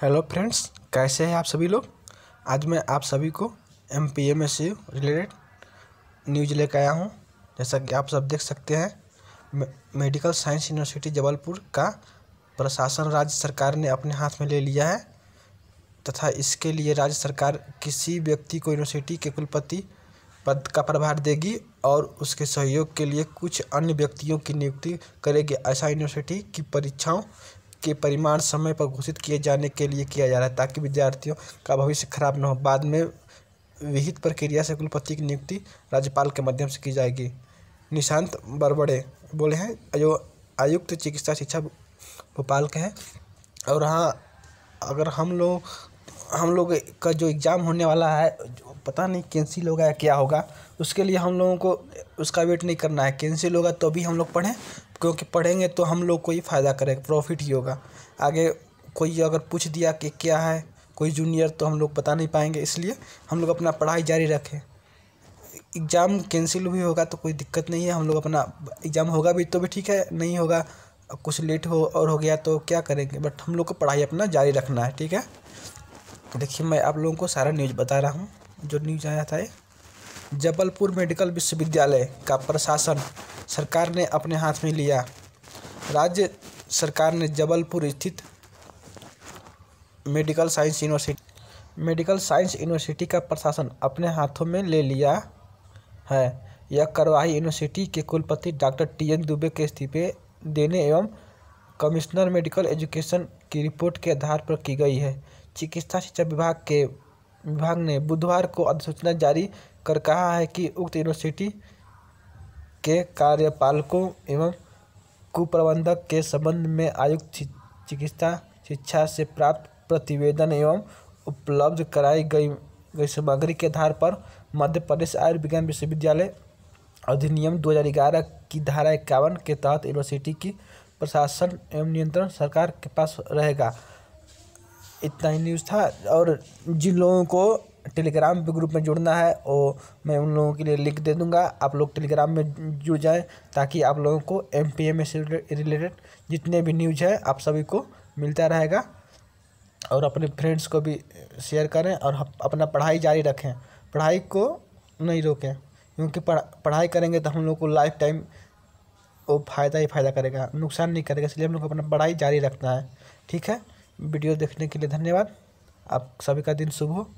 hello friends कैसे हैं आप सभी लोग आज मैं आप सभी को M P M S related news लेकर आया हूँ जैसा कि आप सब देख सकते हैं मेडिकल साइंस यूनिवर्सिटी जबलपुर का प्रशासन राज्य सरकार ने अपने हाथ में ले लिया है तथा इसके लिए राज्य सरकार किसी व्यक्ति को यूनिवर्सिटी के कुलपति पद का प्रभार देगी और उसके सहयोग के लिए कुछ अन्य व्यक्तियों की नियुक्ति करेगी ऐसा यूनिवर्सिटी की परीक्षाओं के परिमाण समय पर घोषित किए जाने के लिए किया जा रहा है ताकि विद्यार्थियों का भविष्य खराब न हो बाद में विहित प्रक्रिया से कुलपति की नियुक्ति राज्यपाल के माध्यम से की जाएगी निशांत बरबड़े बोले हैं जो आयुक्त चिकित्सा शिक्षा भोपाल के हैं और हाँ अगर हम लोग हम लोग का जो एग्ज़ाम होने वाला है पता नहीं कैंसिल होगा या क्या होगा उसके लिए हम लोगों को उसका वेट नहीं करना है कैंसिल होगा तो भी हम लोग पढ़ें क्योंकि पढ़ेंगे तो हम लोग को ही फ़ायदा करेगा प्रॉफिट ही होगा आगे कोई अगर पूछ दिया कि क्या है कोई जूनियर तो हम लोग बता नहीं पाएंगे इसलिए हम लोग अपना पढ़ाई जारी रखें एग्ज़ाम कैंसिल भी होगा तो कोई दिक्कत नहीं है हम लोग अपना एग्ज़ाम होगा भी तो भी ठीक है नहीं होगा कुछ लेट हो और हो गया तो क्या करेंगे बट हम लोग को पढ़ाई अपना जारी रखना है ठीक है तो देखिए मैं आप लोगों को सारा न्यूज़ बता रहा हूँ जो न्यूज़ आया था जबलपुर मेडिकल विश्वविद्यालय का प्रशासन सरकार ने अपने हाथ में लिया राज्य सरकार ने जबलपुर स्थित medical science university medical science university का प्रशासन अपने हाथों में ले लिया है यह कार्रवाई यूनिवर्सिटी के कुलपति डॉक्टर टी एन दुबे के इस्तीफे देने एवं कमिश्नर मेडिकल एजुकेशन की रिपोर्ट के आधार पर की गई है चिकित्सा शिक्षा विभाग के विभाग ने बुधवार को अधिसूचना जारी कर कहा है कि उक्त यूनिवर्सिटी के कार्यपालकों एवं कुप्रबंधक के संबंध में आयुक्त चिकित्सा शिक्षा से प्राप्त प्रतिवेदन एवं उपलब्ध कराई गई गई सामग्री के आधार पर मध्य प्रदेश आयुर्विज्ञान विश्वविद्यालय अधिनियम 2011 की धारा इक्यावन के तहत यूनिवर्सिटी की प्रशासन एवं नियंत्रण सरकार के पास रहेगा इतना ही न्यूज़ था और जिन लोगों को टेलीग्राम पे ग्रुप में जुड़ना है वो मैं उन लोगों के लिए लिख दे दूँगा आप लोग टेलीग्राम में जुड़ जाएँ ताकि आप लोगों को एम पी एम से रिलेटेड जितने भी न्यूज है आप सभी को मिलता रहेगा और अपने फ्रेंड्स को भी शेयर करें और अपना पढ़ाई जारी रखें पढ़ाई को नहीं रोकें क्योंकि पढ़ाई करेंगे तो हम लोग को लाइफ टाइम वो फ़ायदा ही फ़ायदा करेगा नुकसान नहीं करेगा इसलिए हम लोग को अपना पढ़ाई जारी रखना है ठीक है वीडियो देखने के लिए धन्यवाद आप सभी का दिन शुभ हो